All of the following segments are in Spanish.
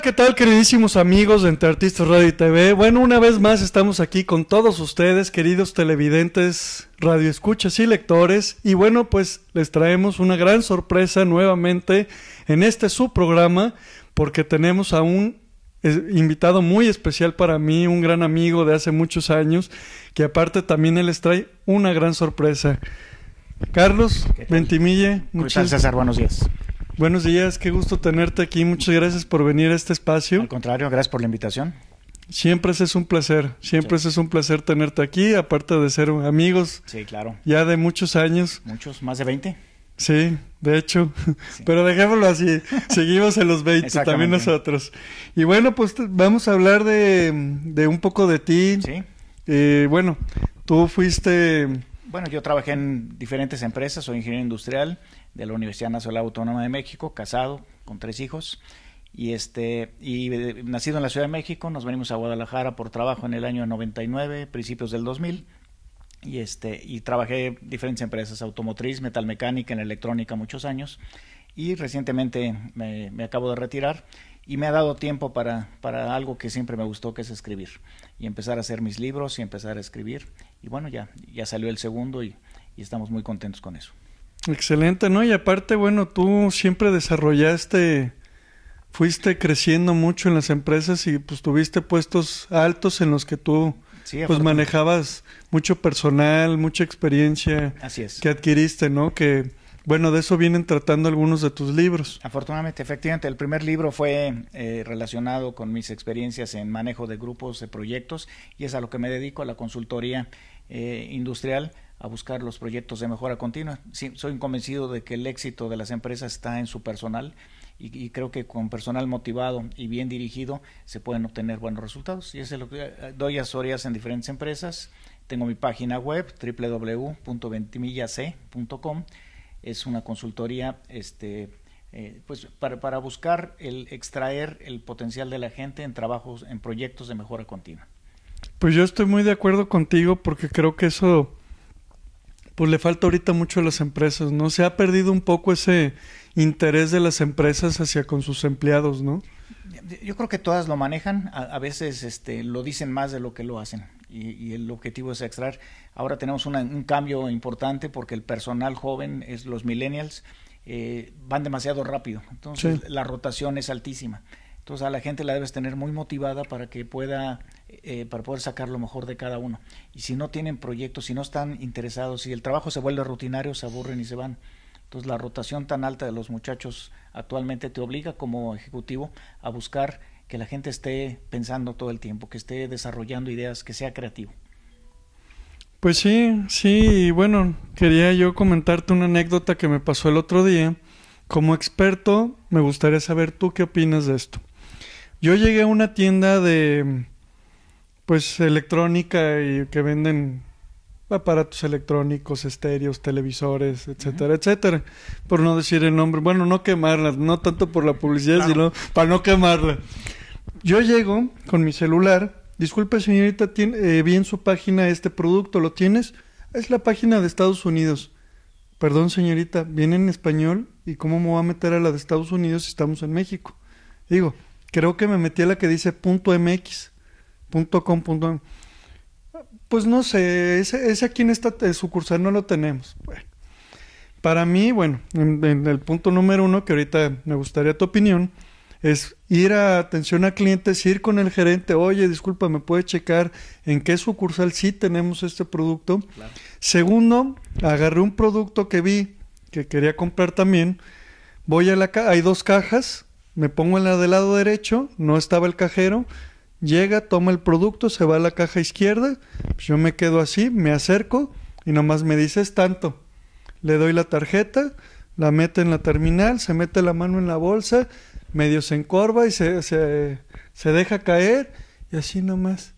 ¿Qué tal, queridísimos amigos de Entre Artistas Radio y TV? Bueno, una vez más estamos aquí con todos ustedes, queridos televidentes, radioescuchas y lectores. Y bueno, pues les traemos una gran sorpresa nuevamente en este subprograma porque tenemos a un eh, invitado muy especial para mí, un gran amigo de hace muchos años, que aparte también les trae una gran sorpresa. Carlos Ventimille, muchas gracias. César, buenos días. Buenos días, qué gusto tenerte aquí. Muchas gracias por venir a este espacio. Al contrario, gracias por la invitación. Siempre es un placer, siempre es un placer tenerte aquí, aparte de ser amigos. Sí, claro. Ya de muchos años. Muchos, más de 20. Sí, de hecho. Pero dejémoslo así, seguimos en los 20 también nosotros. Y bueno, pues vamos a hablar de, un poco de ti. Sí. Eh, bueno, tú fuiste... Bueno, yo trabajé en diferentes empresas, soy ingeniero industrial, de la Universidad Nacional Autónoma de México, casado, con tres hijos. Y, este, y eh, nacido en la Ciudad de México, nos venimos a Guadalajara por trabajo en el año 99, principios del 2000. Y, este, y trabajé en diferentes empresas, automotriz, metalmecánica, en electrónica muchos años. Y recientemente me, acabo de retirar y me ha dado tiempo para, algo que siempre me gustó, que es escribir. Y empezar a hacer mis libros y empezar a escribir. Y bueno, ya, ya salió el segundo y estamos muy contentos con eso. Excelente, ¿no? Y aparte, bueno, tú siempre desarrollaste, fuiste creciendo mucho en las empresas y pues tuviste puestos altos en los que tú pues manejabas mucho personal, mucha experiencia que adquiriste, ¿no? Que bueno, de eso vienen tratando algunos de tus libros. Afortunadamente, efectivamente, el primer libro fue eh, relacionado con mis experiencias en manejo de grupos, de proyectos, y es a lo que me dedico, a la consultoría eh, industrial a buscar los proyectos de mejora continua. Sí, soy convencido de que el éxito de las empresas está en su personal y, creo que con personal motivado y bien dirigido se pueden obtener buenos resultados. Y es lo que eh, doy asesorías en diferentes empresas. Tengo mi página web www.ventimillac.com. Es una consultoría este, eh, pues para, buscar el extraer el potencial de la gente en trabajos, en proyectos de mejora continua. Pues yo estoy muy de acuerdo contigo porque creo que eso pues le falta ahorita mucho a las empresas, ¿no? Se ha perdido un poco ese interés de las empresas hacia con sus empleados, ¿no? Yo creo que todas lo manejan, a, veces este, lo dicen más de lo que lo hacen y, el objetivo es extraer. Ahora tenemos un cambio importante porque el personal joven, es los millennials, eh, van demasiado rápido, entonces la rotación es altísima. Entonces a la gente la debes tener muy motivada para que pueda eh, para poder sacar lo mejor de cada uno. Y si no tienen proyectos, si no están interesados, si el trabajo se vuelve rutinario, se aburren y se van. Entonces la rotación tan alta de los muchachos actualmente te obliga como ejecutivo a buscar que la gente esté pensando todo el tiempo, que esté desarrollando ideas, que sea creativo. Pues sí, sí, y bueno, quería yo comentarte una anécdota que me pasó el otro día. Como experto, me gustaría saber tú qué opinas de esto. Yo llegué a una tienda de pues electrónica y que venden aparatos electrónicos, estéreos, televisores, etcétera, etcétera. Por no decir el nombre, bueno, no quemarla, no tanto por la publicidad, sino para no quemarla. Yo llego con mi celular, disculpe señorita, tiene, eh, vi en su página este producto, ¿lo tienes? Es la página de Estados Unidos. Perdón señorita, viene en español y cómo me voy a meter a la de Estados Unidos si estamos en México. Digo, creo que me metí a la que dice punto .mx com, em. Pues no sé, ese, aquí en esta eh, sucursal no lo tenemos. para mí, bueno, en, el punto número uno, que ahorita me gustaría tu opinión, es ir a atención a clientes, ir con el gerente, oye, disculpa, ¿me puede checar en qué sucursal sí tenemos este producto? Segundo, agarré un producto que vi que quería comprar también, voy a la hay dos cajas, me pongo en la del lado derecho, no estaba el cajero, llega, toma el producto, se va a la caja izquierda, pues yo me quedo así, me acerco y nomás me dices tanto. Le doy la tarjeta, la mete en la terminal, se mete la mano en la bolsa, medio se encorva y se, se, se deja caer y así nomás.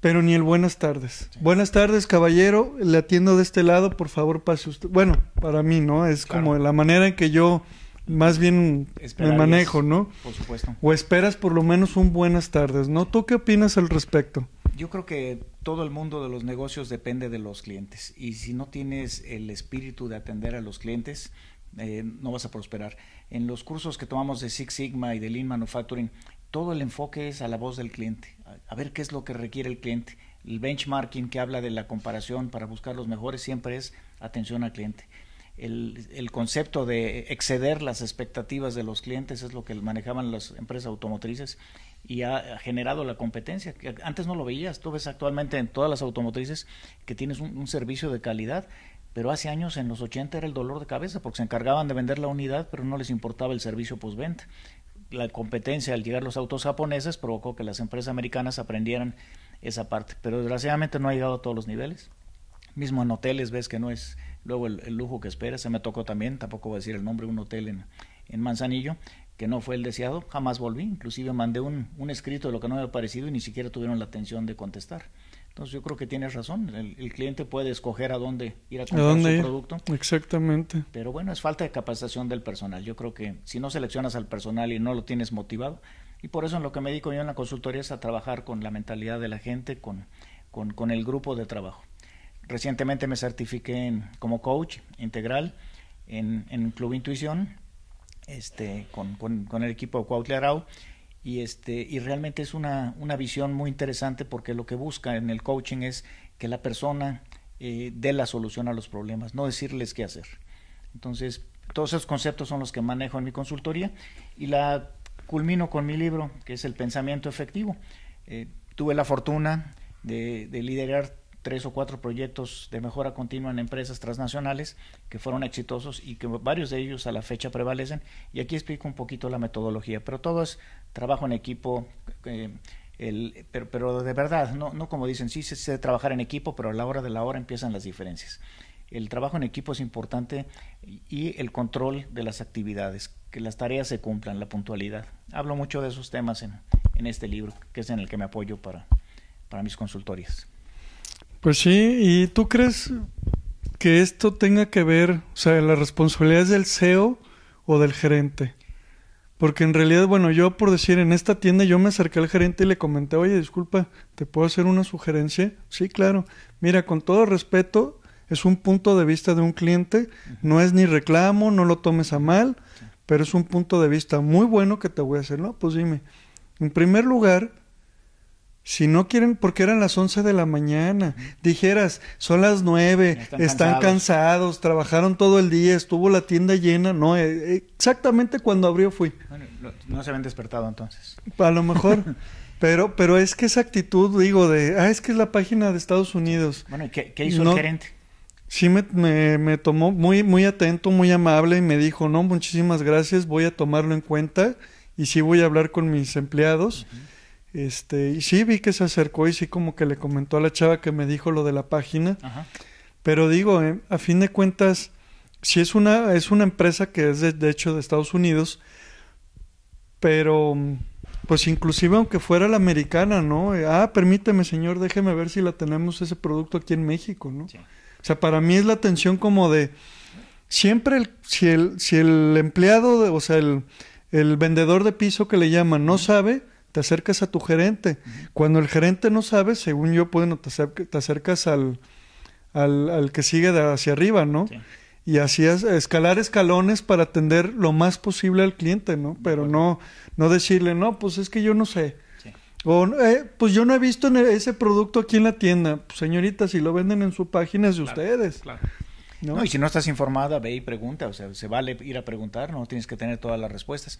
Pero ni el buenas tardes. Buenas tardes, caballero, le atiendo de este lado, por favor pase usted. Bueno, para mí, ¿no? Es como la manera en que yo más bien un manejo, ¿no? Por supuesto. O esperas por lo menos un buenas tardes, ¿no? ¿Tú qué opinas al respecto? Yo creo que todo el mundo de los negocios depende de los clientes y si no tienes el espíritu de atender a los clientes, eh, no vas a prosperar. En los cursos que tomamos de Six Sigma y de Lean Manufacturing, todo el enfoque es a la voz del cliente, a ver qué es lo que requiere el cliente. El benchmarking que habla de la comparación para buscar los mejores siempre es atención al cliente el, concepto de exceder las expectativas de los clientes es lo que manejaban las empresas automotrices y ha generado la competencia. Antes no lo veías, tú ves actualmente en todas las automotrices que tienes un, servicio de calidad, pero hace años, en los 80, era el dolor de cabeza porque se encargaban de vender la unidad, pero no les importaba el servicio postventa. La competencia al llegar los autos japoneses provocó que las empresas americanas aprendieran esa parte, pero desgraciadamente no ha llegado a todos los niveles. Mismo en hoteles ves que no es luego el, lujo que espera, se me tocó también, tampoco voy a decir el nombre, un hotel en, Manzanillo, que no fue el deseado, jamás volví, inclusive mandé un, escrito de lo que no había parecido y ni siquiera tuvieron la atención de contestar. Entonces yo creo que tienes razón, el, cliente puede escoger a dónde ir a comprar su producto. Exactamente. Pero bueno, es falta de capacitación del personal. Yo creo que si no seleccionas al personal y no lo tienes motivado, y por eso en lo que me dedico yo en la consultoría es a trabajar con la mentalidad de la gente, con, con el grupo de trabajo. Recientemente me certifiqué como coach integral en, en Club Intuición, este, con, con, el equipo de Cuautla y, este, y realmente es una, una visión muy interesante porque lo que busca en el coaching es que la persona eh, dé la solución a los problemas, no decirles qué hacer. Entonces, todos esos conceptos son los que manejo en mi consultoría y la culmino con mi libro, que es El pensamiento efectivo. Eh, tuve la fortuna de, de liderar tres o cuatro proyectos de mejora continua en empresas transnacionales que fueron exitosos y que varios de ellos a la fecha prevalecen. Y aquí explico un poquito la metodología, pero todo es trabajo en equipo. Eh, el, pero, de verdad, no, como dicen, sí se, trabaja trabajar en equipo, pero a la hora de la hora empiezan las diferencias. El trabajo en equipo es importante y el control de las actividades, que las tareas se cumplan, la puntualidad. Hablo mucho de esos temas en, este libro, que es en el que me apoyo para, para mis consultorías. Pues sí, ¿y tú crees que esto tenga que ver, o sea, la responsabilidad es del CEO o del gerente? Porque en realidad, bueno, yo por decir, en esta tienda yo me acerqué al gerente y le comenté, oye, disculpa, ¿te puedo hacer una sugerencia? Sí, claro. Mira, con todo respeto, es un punto de vista de un cliente, no es ni reclamo, no lo tomes a mal, pero es un punto de vista muy bueno que te voy a hacer, ¿no? Pues dime, en primer lugar, si no quieren, porque eran las 11 de la mañana. Dijeras, son las 9, están, cansados. trabajaron todo el día, estuvo la tienda llena. No, eh, exactamente cuando abrió fui. Bueno, no se habían despertado entonces. A lo mejor. pero, pero es que esa actitud, digo, de, ah, es que es la página de Estados Unidos. Bueno, ¿y qué, hizo el gerente? Sí, me, me, tomó muy, muy atento, muy amable y me dijo, no, muchísimas gracias, voy a tomarlo en cuenta y sí voy a hablar con mis empleados. Este, y sí vi que se acercó y sí como que le comentó a la chava que me dijo lo de la página. Pero digo, eh, a fin de cuentas, si es una, es una empresa que es de, hecho de Estados Unidos, pero pues inclusive aunque fuera la americana, ¿no? Eh, ah, permíteme señor, déjeme ver si la tenemos ese producto aquí en México, ¿no? O sea, para mí es la atención como de siempre el, si, el, si el empleado, o sea, el, el vendedor de piso que le llama no sabe, te acercas a tu gerente. Cuando el gerente no sabe, según yo, te, que te acercas al, al, al, que sigue hacia arriba, ¿no? Y así es, escalar escalones para atender lo más posible al cliente, ¿no? Pero no, no decirle, no, pues es que yo no sé. O, eh, pues yo no he visto e-, ese producto aquí en la tienda. Pues, señorita, si lo venden en su página es de ustedes. Claro. ¿no? y si no estás informada, ve y pregunta, o sea, se vale ir a preguntar, no tienes que tener todas las respuestas.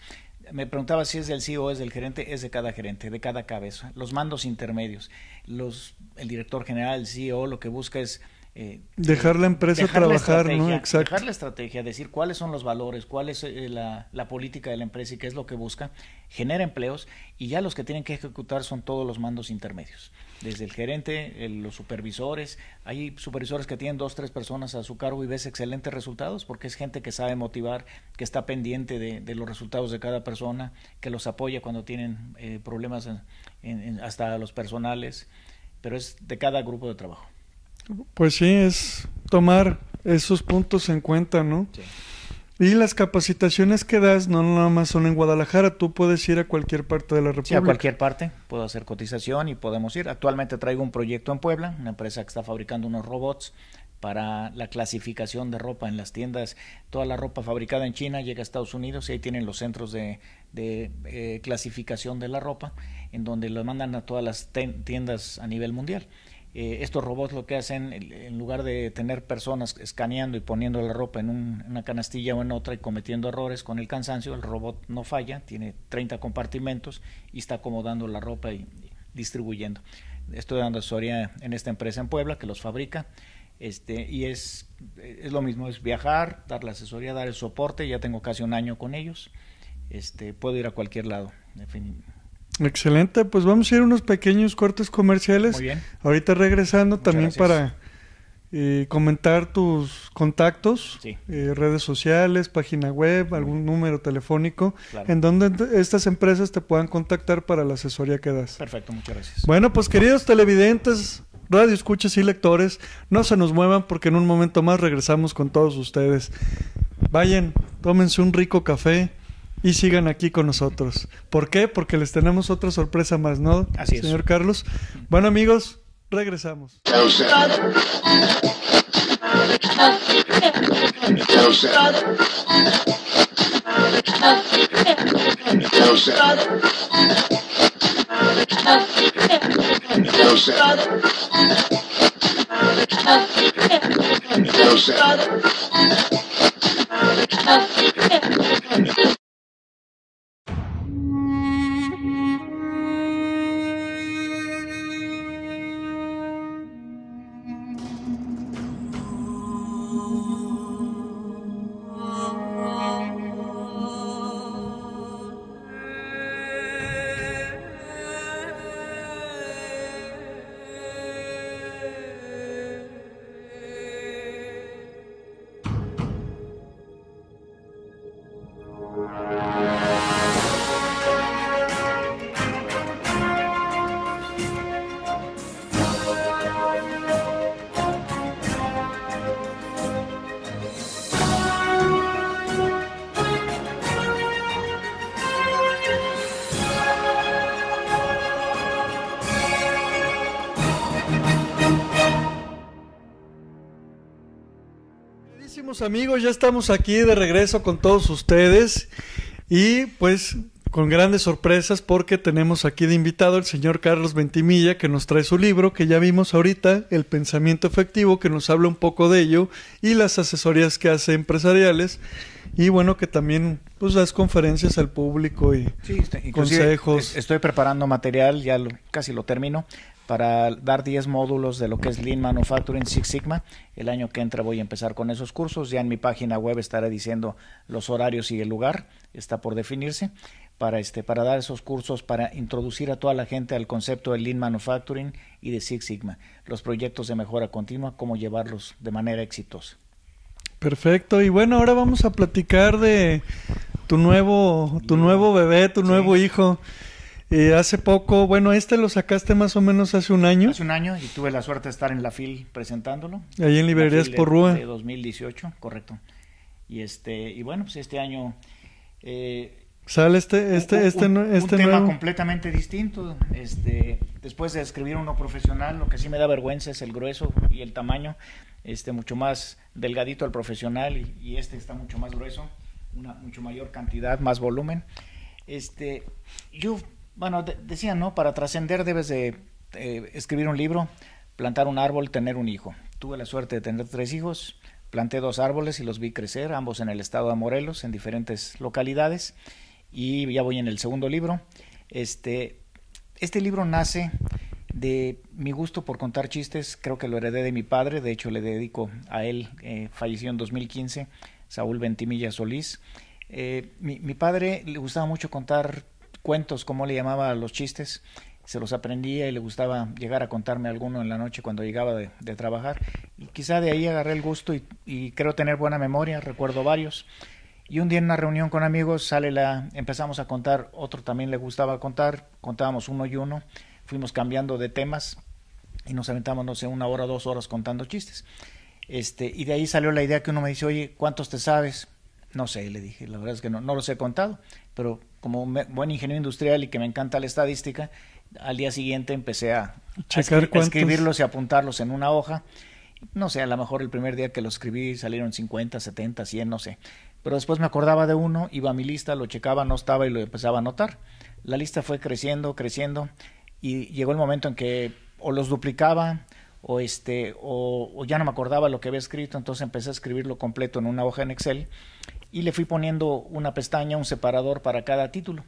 Me preguntaba si es del CEO, es del gerente, es de cada gerente, de cada cabeza, los mandos intermedios, los, el director general, el CEO, lo que busca es eh, dejar la empresa trabajar, ¿no? Exacto. Dejar la estrategia, decir cuáles son los valores, cuál es eh, la, política de la empresa y qué es lo que busca, genera empleos y ya los que tienen que ejecutar son todos los mandos intermedios. Desde el gerente, los supervisores, hay supervisores que tienen dos, tres personas a su cargo y ves excelentes resultados porque es gente que sabe motivar, que está pendiente de, los resultados de cada persona, que los apoya cuando tienen eh, problemas hasta los personales, pero es de cada grupo de trabajo. Pues sí, es tomar esos puntos en cuenta, ¿no? Y las capacitaciones que das no nada más son en Guadalajara, tú puedes ir a cualquier parte de la República. a cualquier parte, puedo hacer cotización y podemos ir. Actualmente traigo un proyecto en Puebla, una empresa que está fabricando unos robots para la clasificación de ropa en las tiendas. Toda la ropa fabricada en China llega a Estados Unidos y ahí tienen los centros de, eh, clasificación de la ropa, en donde lo mandan a todas las tiendas a nivel mundial. Eh, estos robots lo que hacen, en lugar de tener personas escaneando y poniendo la ropa en una canastilla o en otra y cometiendo errores con el cansancio, el robot no falla, tiene 30 compartimentos y está acomodando la ropa y, distribuyendo. Estoy dando asesoría en esta empresa en Puebla que los fabrica. Este, y es, es lo mismo, es viajar, dar la asesoría, dar el soporte, ya tengo casi un año con ellos, este, puedo ir a cualquier lado, definitivamente. Excelente, pues vamos a ir unos pequeños cortes comerciales. Ahorita regresando también para eh, comentar tus contactos, eh, redes sociales, página web, algún número telefónico, en donde estas empresas te puedan contactar para la asesoría que das. Perfecto, muchas gracias. Bueno, pues queridos televidentes, radio escuchas y lectores, no se nos muevan porque en un momento más regresamos con todos ustedes. Vayan, tómense un rico café, y sigan aquí con nosotros. ¿Por qué? Porque les tenemos otra sorpresa más, ¿no? Así Señor Carlos. Bueno, amigos, regresamos. amigos, ya estamos aquí de regreso con todos ustedes y pues con grandes sorpresas porque tenemos aquí de invitado el señor Carlos Ventimilla que nos trae su libro que ya vimos ahorita, El pensamiento efectivo, que nos habla un poco de ello y las asesorías que hace empresariales y bueno que también pues las conferencias al público y consejos. Estoy preparando material, ya casi lo termino, para dar 10 módulos de lo que es Lean Manufacturing Six Sigma. El año que entra voy a empezar con esos cursos. Ya en mi página web estaré diciendo los horarios y el lugar. Está por definirse para este para dar esos cursos para introducir a toda la gente al concepto de Lean Manufacturing y de Six Sigma, los proyectos de mejora continua, cómo llevarlos de manera exitosa. Perfecto, y bueno, ahora vamos a platicar de tu nuevo tu nuevo bebé, tu nuevo hijo. Eh, hace poco, bueno, este lo sacaste más o menos hace un año. Hace un año y tuve la suerte de estar en la FIL presentándolo. Ahí en Librerías por Rúa. De 2018, correcto. Y este y bueno, pues este año eh, sale este este un, este este tema completamente distinto. Este, después de escribir uno profesional, lo que sí me da vergüenza es el grueso y el tamaño. Este mucho más delgadito el profesional y, y este está mucho más grueso, una mucho mayor cantidad, más volumen. Este, yo bueno, decían, ¿no? Para trascender debes de eh, escribir un libro, plantar un árbol, tener un hijo. Tuve la suerte de tener tres hijos, planté dos árboles y los vi crecer, ambos en el estado de Morelos, en diferentes localidades, y ya voy en el segundo libro. Este, este libro nace de mi gusto por contar chistes, creo que lo heredé de mi padre, de hecho le dedico a él, eh, falleció en 2015, Saúl Ventimilla Solís. Eh, mi, mi, padre le gustaba mucho contar cuentos, cómo le llamaba a los chistes, se los aprendía y le gustaba llegar a contarme alguno en la noche cuando llegaba de, trabajar. Y quizá de ahí agarré el gusto y, creo tener buena memoria, recuerdo varios. Y un día en una reunión con amigos sale la, empezamos a contar, otro también le gustaba contar, contábamos uno y uno, fuimos cambiando de temas y nos aventamos, no sé, una hora, dos horas contando chistes. Este, y de ahí salió la idea que uno me dice, oye, ¿cuántos te sabes? No sé, le dije, la verdad es que no, no los he contado, pero como buen ingeniero industrial y que me encanta la estadística, al día siguiente empecé a, escribirlos y apuntarlos en una hoja. No sé, a lo mejor el primer día que lo escribí salieron 50, 70, 100, no sé. Pero después me acordaba de uno, iba a mi lista, lo checaba, no estaba y lo empezaba a anotar. La lista fue creciendo, creciendo y llegó el momento en que o los duplicaba o este o ya no me acordaba lo que había escrito, entonces empecé a escribirlo completo en una hoja en Excel y le fui poniendo una pestaña, un separador para cada título.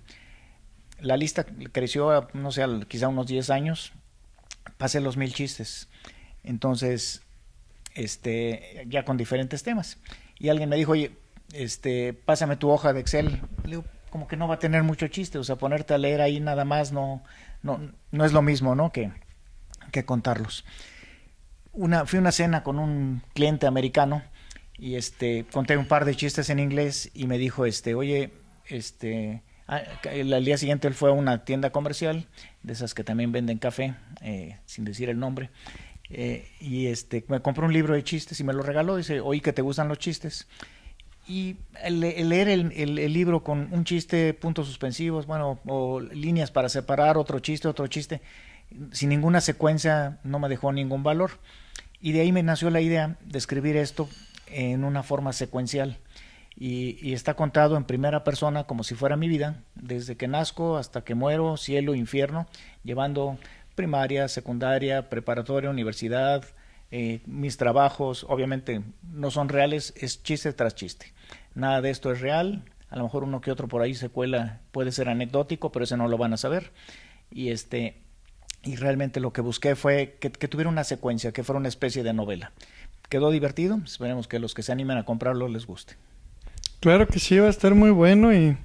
La lista creció, no sé, quizá unos 10 años, pasé los mil chistes. Entonces, este, ya con diferentes temas. Y alguien me dijo, oye, este, pásame tu hoja de Excel. Le como que no va a tener mucho chiste, o sea, ponerte a leer ahí nada más no, no, no es lo mismo, ¿no? Que, que contarlos. Una, fui a una cena con un cliente americano y este conté un par de chistes en inglés y me dijo este oye este ah, al día siguiente él fue a una tienda comercial de esas que también venden café eh, sin decir el nombre eh, y este me compró un libro de chistes y me lo regaló dice oye que te gustan los chistes y leer el, el, libro con un chiste puntos suspensivos bueno o líneas para separar otro chiste otro chiste sin ninguna secuencia no me dejó ningún valor y de ahí me nació la idea de escribir esto en una forma secuencial. Y, está contado en primera persona como si fuera mi vida, desde que nazco hasta que muero, cielo, infierno, llevando primaria, secundaria, preparatoria, universidad, eh, mis trabajos, obviamente no son reales, es chiste tras chiste. Nada de esto es real, a lo mejor uno que otro por ahí se cuela, puede ser anecdótico, pero ese no lo van a saber. Y este y realmente lo que busqué fue que tuviera una secuencia, que fuera una especie de novela quedó divertido. Esperemos que los que se animen a comprarlo les guste. Claro que sí, va a estar muy bueno y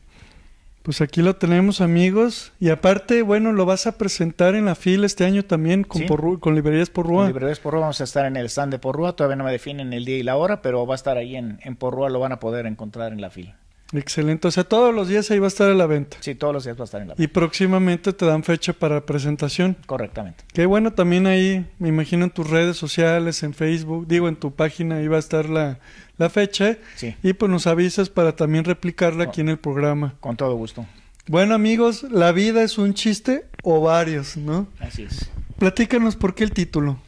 pues aquí lo tenemos amigos. Y aparte, bueno, lo vas a presentar en la fila este año también con, por Porru con Librerías por Rúa, vamos a estar en el stand de Rúa, Todavía no me definen el día y la hora, pero va a estar ahí en, en Rúa, Lo van a poder encontrar en la fila. Excelente, o sea, todos los días ahí va a estar a la venta. Sí, todos los días va a estar en la venta. Y próximamente te dan fecha para presentación. Correctamente. Qué bueno, también ahí, me imagino en tus redes sociales, en Facebook, digo, en tu página, ahí va a estar la, fecha. Sí. Y pues nos avisas para también replicarla aquí en el programa. Con todo gusto. Bueno, amigos, la vida es un chiste o varios, ¿no? Así es. Platícanos por qué el título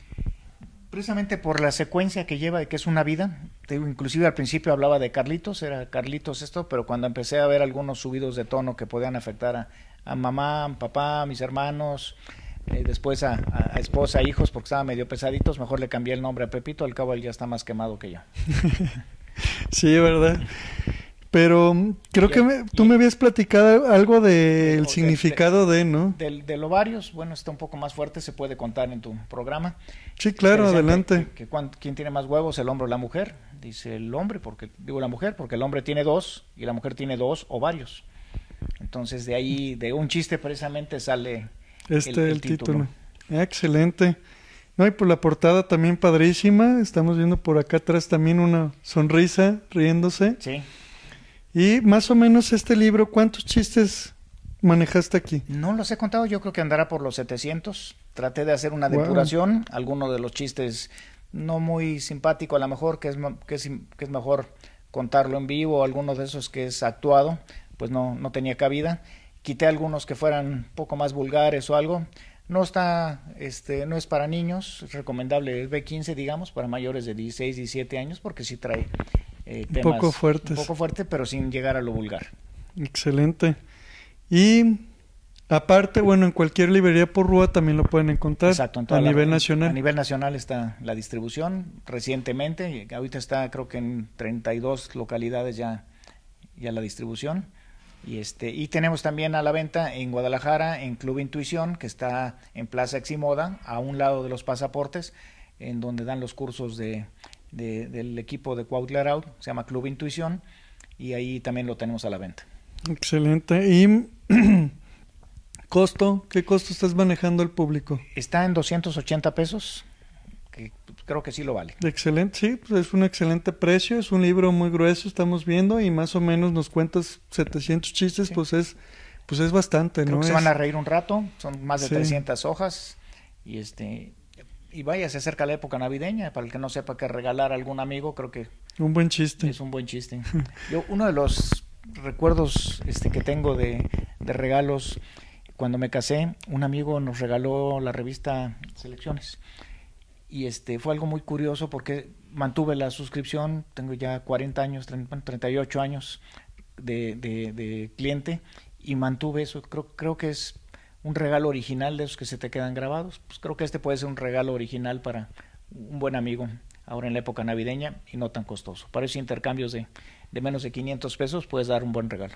precisamente por la secuencia que lleva de que es una vida. inclusive al principio hablaba de Carlitos, era Carlitos esto, pero cuando empecé a ver algunos subidos de tono que podían afectar a, mamá, papá, mis hermanos, eh, después a, a, esposa, hijos, porque estaba medio pesaditos, mejor le cambié el nombre a Pepito, al cabo él ya está más quemado que yo. sí, ¿verdad? Pero mm, creo que tú me habías platicado algo del significado de, de ¿no? Del, ovarios, bueno, está un poco más fuerte, se puede contar en tu programa. Sí, claro, adelante. Que, ¿Quién tiene más huevos, el hombre o la mujer? Dice el hombre, porque digo la mujer, porque el hombre tiene dos y la mujer tiene dos ovarios. Entonces de ahí, de un chiste precisamente sale este el, el, título. Ah, excelente. No, y por la portada también padrísima. Estamos viendo por acá atrás también una sonrisa riéndose. Sí. Y más o menos este libro, ¿cuántos chistes manejaste aquí? No los he contado, yo creo que andará por los 700. Traté de hacer una depuración, algunos de los chistes no muy simpático a lo mejor, que es, que es, mejor contarlo en vivo, algunos de esos que es actuado, pues no, no tenía cabida. Quité algunos que fueran un poco más vulgares o algo. No está, este, no es para niños, es recomendable el B15, digamos, para mayores de 16, 17 años, porque sí trae eh, un poco fuertes. Un poco fuerte, pero sin llegar a lo vulgar. Excelente. Y aparte, bueno, en cualquier librería por Rúa también lo pueden encontrar. Exacto, a nivel nacional. A nivel nacional está la distribución recientemente. Ahorita está creo que en 32 localidades ya, ya la distribución. Y, este, y tenemos también a la venta en Guadalajara, en Club Intuición, que está en Plaza Eximoda, a un lado de los pasaportes, en donde dan los cursos de del equipo de Cuautla se llama Club Intuición, y ahí también lo tenemos a la venta. Excelente. ¿Y costo? ¿Qué costo estás manejando al público? Está en 280 pesos, que creo que sí lo vale. Excelente, sí, pues es un excelente precio, es un libro muy grueso, estamos viendo, y más o menos nos cuentas 700 chistes, pues es pues es bastante, Que se van a reír un rato, son más de 300 hojas, y este y vaya, se acerca la época navideña, para el que no sepa qué regalar a algún amigo, creo que... Un buen chiste. Es un buen chiste. Yo, uno de los recuerdos este, que tengo de, regalos, cuando me casé, un amigo nos regaló la revista Selecciones. Y este fue algo muy curioso porque mantuve la suscripción, tengo ya 40 años, 38 años de, cliente y mantuve eso, creo, creo que es un regalo original de esos que se te quedan grabados. Pues creo que este puede ser un regalo original para un buen amigo ahora en la época navideña y no tan costoso. Para esos intercambios de, de menos de 500 pesos puedes dar un buen regalo.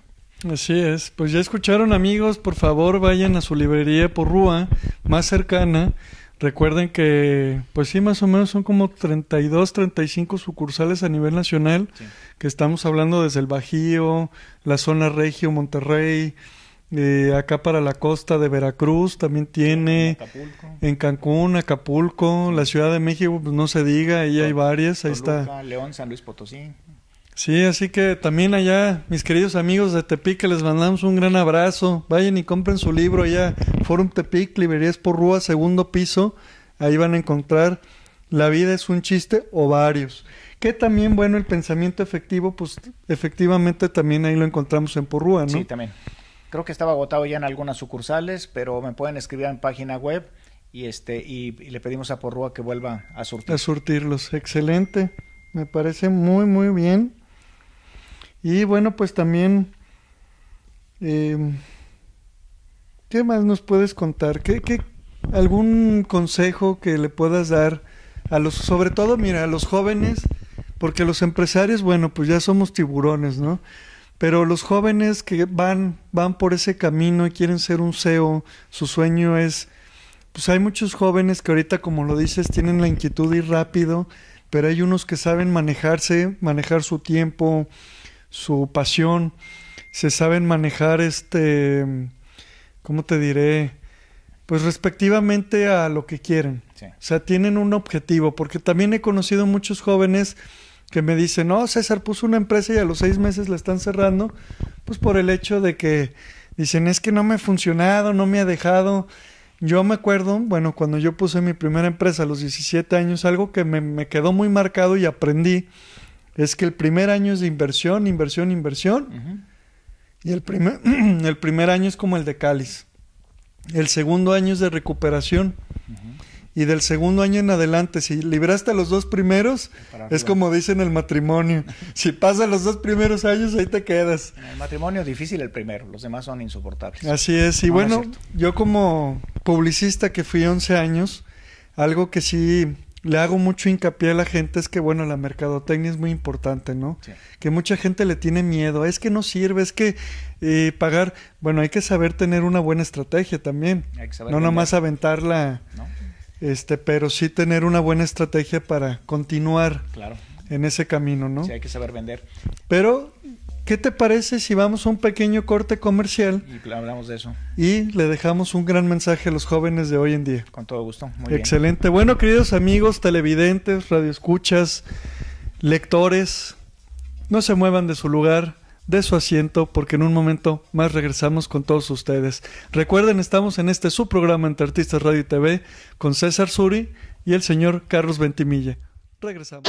Así es, pues ya escucharon amigos, por favor vayan a su librería por Rúa más cercana. Recuerden que, pues sí, más o menos son como 32, 35 sucursales a nivel nacional, que estamos hablando desde el Bajío, la zona Regio, Monterrey, eh, acá para la costa de Veracruz también tiene. En Cancún, Acapulco, la Ciudad de México, pues no se diga, ahí hay varias. Ahí está. León, San Luis Potosí. Sí, así que también allá, mis queridos amigos de Tepic, les mandamos un gran abrazo. Vayan y compren su libro allá, Forum Tepic, Librerías por Rúa, segundo piso. Ahí van a encontrar La vida es un chiste o varios. Que también, bueno, el pensamiento efectivo, pues efectivamente también ahí lo encontramos en Porrúa, ¿no? Sí, también. Creo que estaba agotado ya en algunas sucursales, pero me pueden escribir en página web y este y, le pedimos a Porrua que vuelva a surtir. A surtirlos, excelente. Me parece muy muy bien. Y bueno, pues también em, ¿qué más nos puedes contar? ¿Qué, ¿Qué, algún consejo que le puedas dar a los sobre todo, mira, a los jóvenes, porque los empresarios, bueno, pues ya somos tiburones, ¿no? Pero los jóvenes que van, van por ese camino y quieren ser un CEO, su sueño es, pues hay muchos jóvenes que ahorita, como lo dices, tienen la inquietud y rápido, pero hay unos que saben manejarse, manejar su tiempo, su pasión, se saben manejar este, ¿cómo te diré? Pues respectivamente a lo que quieren. O sea, tienen un objetivo, porque también he conocido muchos jóvenes que me dice, no, César puso una empresa y a los seis meses la están cerrando, pues por el hecho de que dicen, es que no me ha funcionado, no me ha dejado. Yo me acuerdo, bueno, cuando yo puse mi primera empresa a los 17 años, algo que me, quedó muy marcado y aprendí es que el primer año es de inversión, inversión, inversión. Y el primer, el primer año es como el de cáliz. El segundo año es de recuperación y del segundo año en adelante, si libraste a los dos primeros, es como dicen el matrimonio. Si pasas los dos primeros años, ahí te quedas. el matrimonio es difícil el primero, los demás son insoportables. Así es, y bueno, yo como publicista que fui 11 años, algo que sí le hago mucho hincapié a la gente es que, bueno, la mercadotecnia es muy importante, ¿no? Que mucha gente le tiene miedo, es que no sirve, es que eh, pagar, bueno, hay que saber tener una buena estrategia también, no nomás aventarla. la este, pero sí tener una buena estrategia para continuar claro. en ese camino, ¿no? Sí, hay que saber vender. Pero, ¿qué te parece si vamos a un pequeño corte comercial? Y hablamos de eso. Y le dejamos un gran mensaje a los jóvenes de hoy en día. Con todo gusto. Excelente. Bueno, queridos amigos, televidentes, radioescuchas, lectores, no se muevan de su lugar de su asiento porque en un momento más regresamos con todos ustedes. Recuerden, estamos en este subprograma entre artistas Radio y TV con César Suri y el señor Carlos Ventimilla. Regresamos.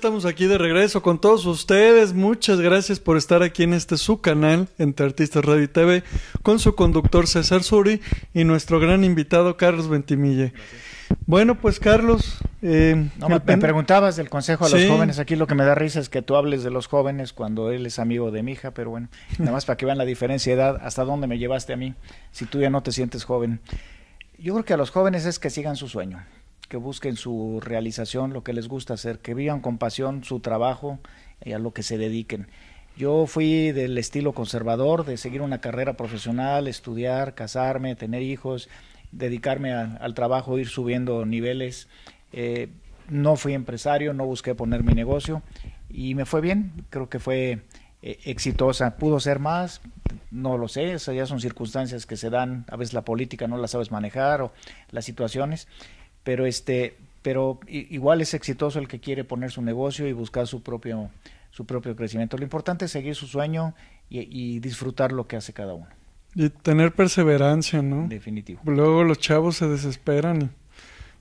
estamos aquí de regreso con todos ustedes. Muchas gracias por estar aquí en este su canal, Entre Artistas Radio y TV, con su conductor César Suri y nuestro gran invitado Carlos Ventimille. Bueno, pues Carlos... Eh, me, preguntabas del consejo a los jóvenes. Aquí lo que me da risa es que tú hables de los jóvenes cuando él es amigo de mi hija, pero bueno, nada más para que vean la diferencia de edad, hasta dónde me llevaste a mí, si tú ya no te sientes joven. Yo creo que a los jóvenes es que sigan su sueño que busquen su realización, lo que les gusta hacer, que vivan con pasión su trabajo y a lo que se dediquen. Yo fui del estilo conservador, de seguir una carrera profesional, estudiar, casarme, tener hijos, dedicarme al trabajo, ir subiendo niveles. Eh, no fui empresario, no busqué poner mi negocio y me fue bien, creo que fue eh, exitosa. ¿Pudo ser más? No lo sé, esas ya son circunstancias que se dan, a veces la política no la sabes manejar o las situaciones pero este, pero igual es exitoso el que quiere poner su negocio y buscar su propio, su propio crecimiento. Lo importante es seguir su sueño y, disfrutar lo que hace cada uno. Y tener perseverancia, ¿no? Definitivo. Luego los chavos se desesperan.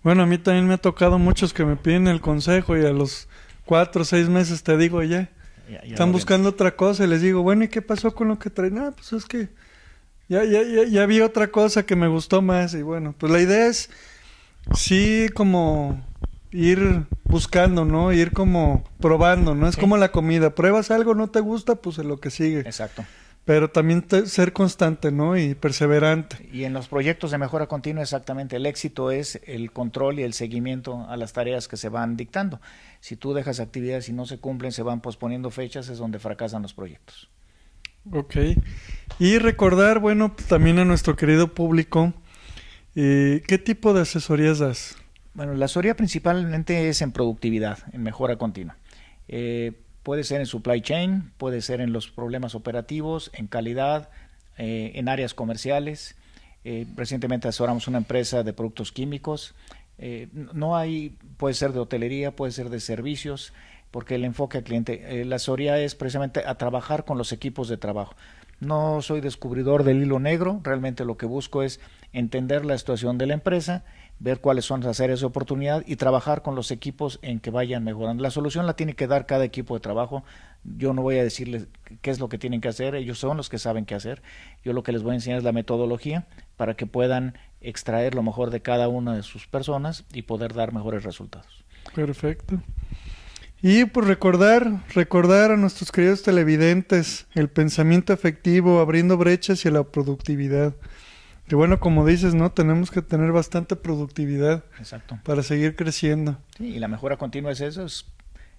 Bueno, a mí también me ha tocado muchos que me piden el consejo y a los cuatro o seis meses te digo, ya, están buscando otra cosa y les digo, bueno, ¿y qué pasó con lo que traen? Ah, pues es que ya, ya, ya, ya vi otra cosa que me gustó más y bueno, pues la idea es sí como ir buscando, ¿no? Ir como probando, ¿no? Es como la comida, pruebas algo, no te gusta, pues es lo que sigue. Exacto. Pero también ser constante, ¿no? Y perseverante. Y en los proyectos de mejora continua, exactamente, el éxito es el control y el seguimiento a las tareas que se van dictando. Si tú dejas actividades y no se cumplen, se van posponiendo fechas, es donde fracasan los proyectos. Ok. Y recordar, bueno, también a nuestro querido público, ¿Qué tipo de asesorías das? Bueno, la asesoría principalmente es en productividad, en mejora continua. Eh, puede ser en supply chain, puede ser en los problemas operativos, en calidad, eh, en áreas comerciales. Eh, recientemente asesoramos una empresa de productos químicos. no hay, puede ser de hotelería, puede ser de servicios, porque el enfoque al cliente, la asesoría es precisamente a trabajar con los equipos de trabajo. No soy descubridor del hilo negro, realmente lo que busco es entender la situación de la empresa, ver cuáles son las áreas de oportunidad y trabajar con los equipos en que vayan mejorando. La solución la tiene que dar cada equipo de trabajo. Yo no voy a decirles qué es lo que tienen que hacer, ellos son los que saben qué hacer. Yo lo que les voy a enseñar es la metodología para que puedan extraer lo mejor de cada una de sus personas y poder dar mejores resultados. Perfecto. Y por pues, recordar, recordar a nuestros queridos televidentes el pensamiento efectivo abriendo brechas y la productividad. Que bueno, como dices, ¿no? Tenemos que tener bastante productividad. Para seguir creciendo. y la mejora continua es eso.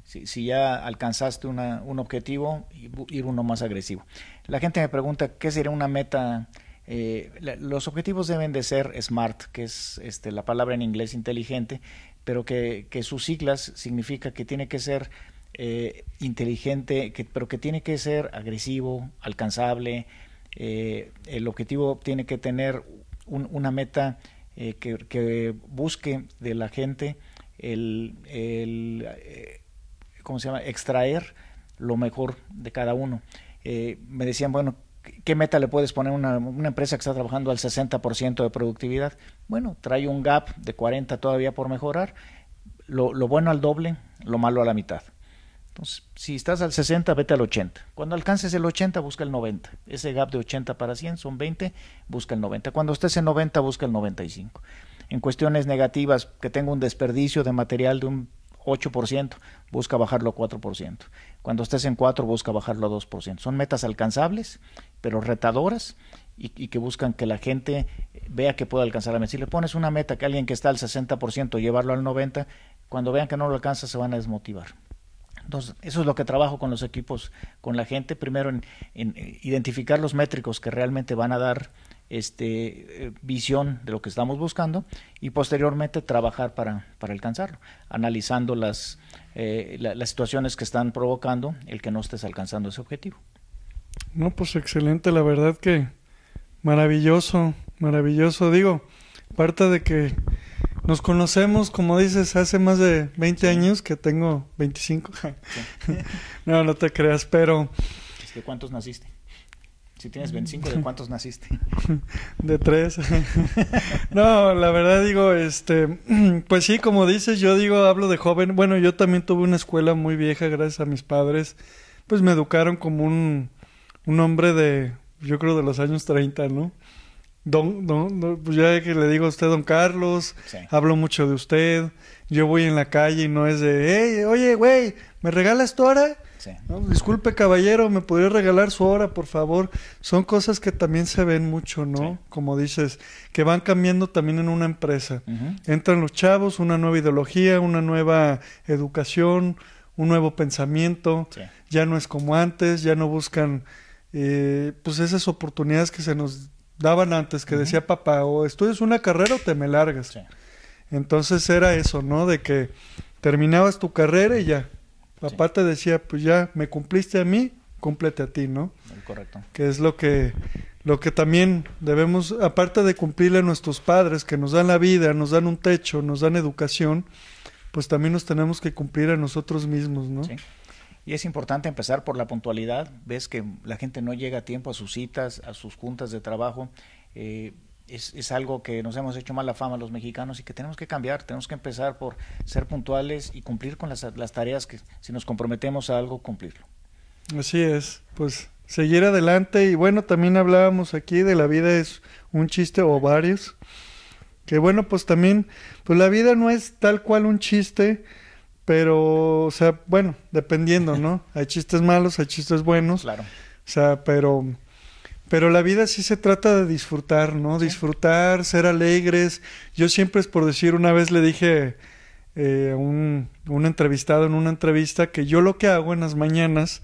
si, si, ya alcanzaste una, un objetivo, ir uno más agresivo. La gente me pregunta, ¿qué sería una meta? Eh, los objetivos deben de ser SMART, que es este, la palabra en inglés inteligente, pero que, que sus siglas significa que tiene que ser eh, inteligente, que, pero que tiene que ser agresivo, alcanzable, eh, el objetivo tiene que tener una meta eh, que, busque de la gente el, eh, ¿cómo se llama? extraer lo mejor de cada uno. me decían, bueno, ¿qué meta le puedes poner a una, empresa que está trabajando al 60% de productividad? Bueno, trae un gap de 40 todavía por mejorar, lo bueno al doble, lo malo a la mitad. Entonces, si estás al 60, vete al 80. Cuando alcances el 80, busca el 90. Ese gap de 80 para 100 son 20, busca el 90. Cuando estés en 90, busca el 95. En cuestiones negativas, que tenga un desperdicio de material de un 8%, busca bajarlo a 4%. Cuando estés en 4, busca bajarlo a 2%. Son metas alcanzables, pero retadoras y, que buscan que la gente vea que puede alcanzar meta. Si le pones una meta que alguien que está al 60% llevarlo al 90%, cuando vean que no lo alcanza se van a desmotivar. Entonces, eso es lo que trabajo con los equipos, con la gente, primero en, eh, identificar los métricos que realmente van a dar este, eh, visión de lo que estamos buscando y posteriormente trabajar para, para alcanzarlo, analizando las, eh, las situaciones que están provocando el que no estés alcanzando ese objetivo. No, pues excelente, la verdad que maravilloso, maravilloso. Digo, parte de que nos conocemos, como dices, hace más de 20 años que tengo 25. no, no te creas, pero... ¿De cuántos naciste? Si tienes 25, ¿de cuántos naciste? De tres. No, la verdad digo, este, pues sí, como dices, yo digo, hablo de joven. Bueno, yo también tuve una escuela muy vieja gracias a mis padres. Pues me educaron como un, un hombre de, yo creo, de los años 30, ¿no? Don, pues ya que le digo a usted, don Carlos, hablo mucho de usted, yo voy en la calle y no es de, hey, oye, güey, ¿me regalas tu hora? No, disculpe, caballero, ¿me podría regalar su hora, por favor? Son cosas que también se ven mucho, ¿no? Como dices, que van cambiando también en una empresa. Entran los chavos, una nueva ideología, una nueva educación, un nuevo pensamiento, ya no es como antes, ya no buscan... Eh, pues esas oportunidades que se nos daban antes, que decía papá, o estudias una carrera o te me largas. Entonces era eso, ¿no? De que terminabas tu carrera y ya. Papá te decía, pues ya, me cumpliste a mí, cúmplete a ti, ¿no? Correcto. Que es lo que, lo que también debemos, aparte de cumplirle a nuestros padres que nos dan la vida, nos dan un techo, nos dan educación, pues también nos tenemos que cumplir a nosotros mismos, ¿no? Y es importante empezar por la puntualidad. Ves que la gente no llega a tiempo a sus citas, a sus juntas de trabajo. Eh, es, algo que nos hemos hecho mala fama los mexicanos y que tenemos que cambiar. Tenemos que empezar por ser puntuales y cumplir con las, las tareas que si nos comprometemos a algo, cumplirlo. Así es, pues seguir adelante y bueno, también hablábamos aquí de la vida es un chiste o varios, que bueno, pues también, pues la vida no es tal cual un chiste, pero, o sea, bueno, dependiendo, ¿no? Hay chistes malos, hay chistes buenos. Claro. O sea, pero, pero la vida sí se trata de disfrutar, ¿no? Disfrutar, ser alegres. Yo siempre es por decir, una vez le dije eh, a un entrevistado en una entrevista que yo lo que hago en las mañanas,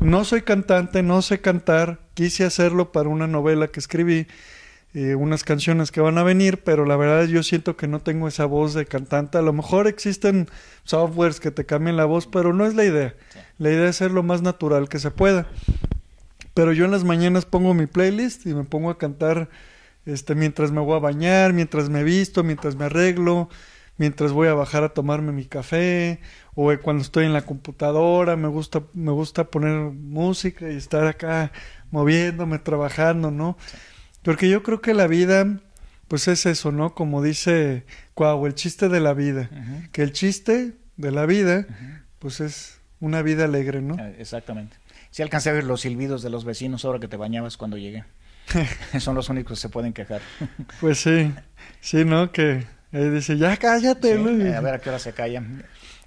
no soy cantante, no sé cantar, quise hacerlo para una novela que escribí eh, unas canciones que van a venir, pero la verdad es yo siento que no tengo esa voz de cantante. A lo mejor existen softwares que te cambien la voz, pero no es la idea. La idea es ser lo más natural que se pueda. Pero yo en las mañanas pongo mi playlist y me pongo a cantar este, mientras me voy a bañar, mientras me visto, mientras me arreglo, mientras voy a bajar a tomarme mi café o cuando estoy en la computadora, me gusta, me gusta poner música y estar acá moviéndome, trabajando, ¿no? Porque yo creo que la vida, pues es eso, ¿no? Como dice Cuau, el chiste de la vida. Que el chiste de la vida, pues es una vida alegre, ¿no? Eh, exactamente. Sí alcancé a ver los silbidos de los vecinos ahora que te bañabas cuando llegué. Son los únicos que se pueden quejar. pues sí, sí, ¿no? Que dice, ya cállate, eh, a ver a qué hora se callan.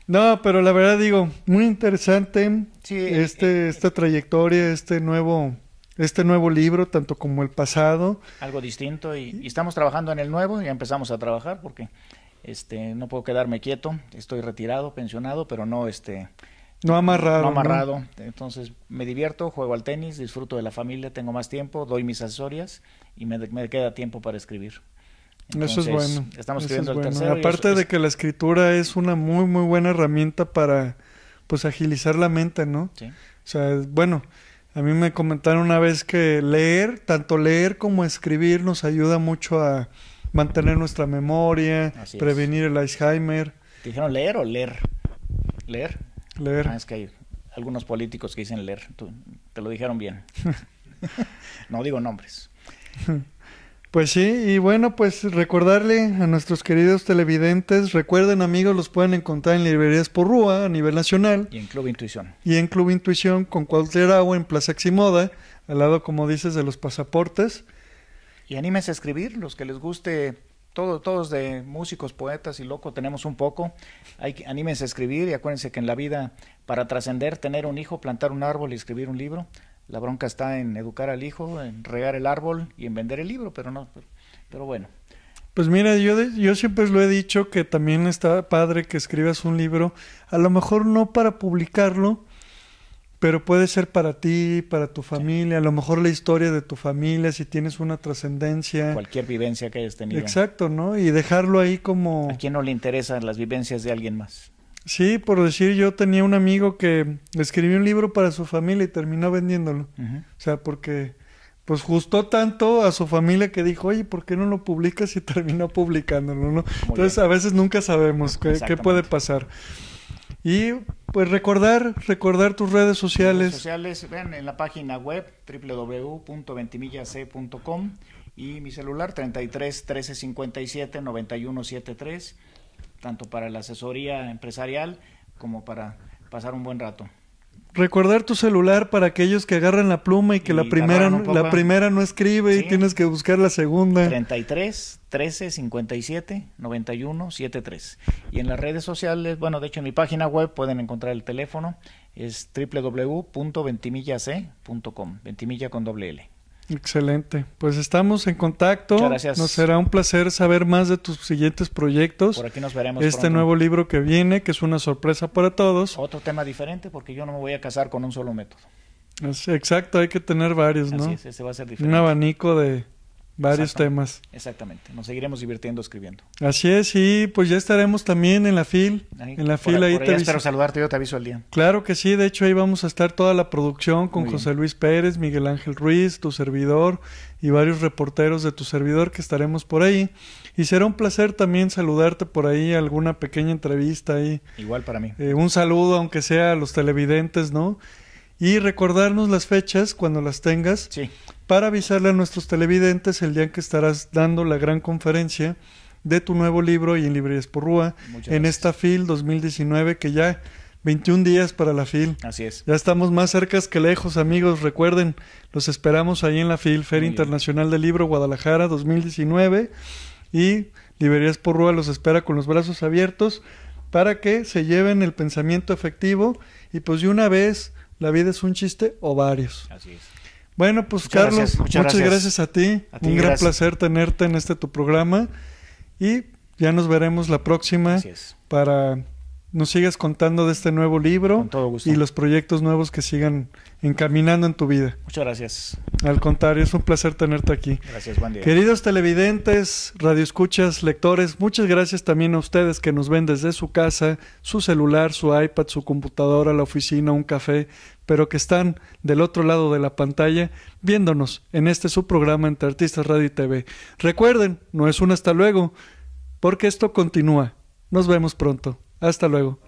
No, pero la verdad digo, muy interesante este, eh, esta trayectoria, este nuevo este nuevo libro, tanto como el pasado. Algo distinto y, estamos trabajando en el nuevo, ya empezamos a trabajar porque este, no puedo quedarme quieto, estoy retirado, pensionado, pero no este... No amarrado. No amarrado. Entonces me divierto, juego al tenis, disfruto de la familia, tengo más tiempo, doy mis asesorias y me, queda tiempo para escribir. Entonces, eso es bueno. Estamos escribiendo el tercero Aparte de que la escritura es una muy, muy buena herramienta para pues agilizar la mente, ¿no? Sí. O sea, bueno, a mí me comentaron una vez que leer, tanto leer como escribir, nos ayuda mucho a mantener nuestra memoria, prevenir el Alzheimer. ¿Te dijeron leer o leer? ¿Leer? Leer. Ah, es que hay algunos políticos que dicen leer. te lo dijeron bien. no digo nombres. Pues sí, y bueno, pues recordarle a nuestros queridos televidentes, recuerden amigos, los pueden encontrar en librerías por Rúa a nivel nacional. Y en Club Intuición. Y en Club Intuición con cualquier Agua en Plaza Ximoda, al lado, como dices, de los pasaportes. Y anímense a escribir, los que les guste, todo, todos de músicos, poetas y locos tenemos un poco. Hay, anímense a escribir y acuérdense que en la vida, para trascender, tener un hijo, plantar un árbol y escribir un libro, la bronca está en educar al hijo, en regar el árbol y en vender el libro, pero no, pero, bueno. Pues mira, yo, yo siempre lo he dicho que también está padre que escribas un libro, a lo mejor no para publicarlo, pero puede ser para ti, para tu familia, a lo mejor la historia de tu familia, si tienes una trascendencia. Cualquier vivencia que hayas tenido. Exacto, ¿no? Y dejarlo ahí como... A quien no le interesan las vivencias de alguien más. Sí, por decir, yo tenía un amigo que escribió un libro para su familia y terminó vendiéndolo. O sea, porque pues gustó tanto a su familia que dijo, oye, ¿por qué no lo publicas? Y terminó publicándolo, ¿no? Entonces, a veces nunca sabemos qué, puede pasar. Y pues recordar, recordar tus redes sociales. Redes sociales, vean en la página web www.ventimillac.com y mi celular 33 13 57 91 73 tanto para la asesoría empresarial como para pasar un buen rato. Recordar tu celular para aquellos que agarran la pluma y que la primera la primera no escribe y tienes que buscar la segunda. 33 13 57 91 73. Y en las redes sociales, bueno, de hecho en mi página web pueden encontrar el teléfono, es www.ventimillac.com, ventimilla con doble L. Excelente. Pues estamos en contacto. Nos será un placer saber más de tus siguientes proyectos. Por aquí nos veremos. Este nuevo libro que viene, que es una sorpresa para todos. Otro tema diferente, porque yo no me voy a casar con un solo método. exacto, hay que tener varios, ¿no? Sí, ese va a ser diferente. Un abanico de, varios temas. Exactamente, nos seguiremos divirtiendo escribiendo. Así es, y pues ya estaremos también en la fila en la fila y ahí saludarte, yo te aviso al día. Claro que sí, de hecho ahí vamos a estar toda la producción con José Luis Pérez, Miguel Ángel Ruiz, tu servidor y varios reporteros de tu servidor que estaremos por ahí. Y será un placer también saludarte por ahí, alguna pequeña entrevista ahí. Igual para mí. Eh, un saludo, aunque sea a los televidentes, ¿no? y recordarnos las fechas cuando las tengas sí. para avisarle a nuestros televidentes el día en que estarás dando la gran conferencia de tu nuevo libro y en Librerías por Rúa en esta FIL 2019 que ya 21 días para la FIL. Así es. Ya estamos más cerca que lejos, amigos. Recuerden, los esperamos ahí en la FIL, Feria Internacional del Libro Guadalajara 2019 y Librerías por Rúa los espera con los brazos abiertos para que se lleven el pensamiento efectivo y pues de una vez la vida es un chiste o varios. Así es. Bueno, pues Carlos, muchas, gracias. a ti. un gran placer tenerte en este tu programa. Y ya nos veremos la próxima para nos sigas contando de este nuevo libro y los proyectos nuevos que sigan encaminando en tu vida. Muchas gracias. Al contrario, es un placer tenerte aquí. Gracias, buen día. Queridos televidentes, radioescuchas, lectores, muchas gracias también a ustedes que nos ven desde su casa, su celular, su iPad, su computadora, la oficina, un café, pero que están del otro lado de la pantalla viéndonos en este su programa entre Artistas Radio y TV. Recuerden, no es un hasta luego, porque esto continúa. Nos vemos pronto. Hasta luego.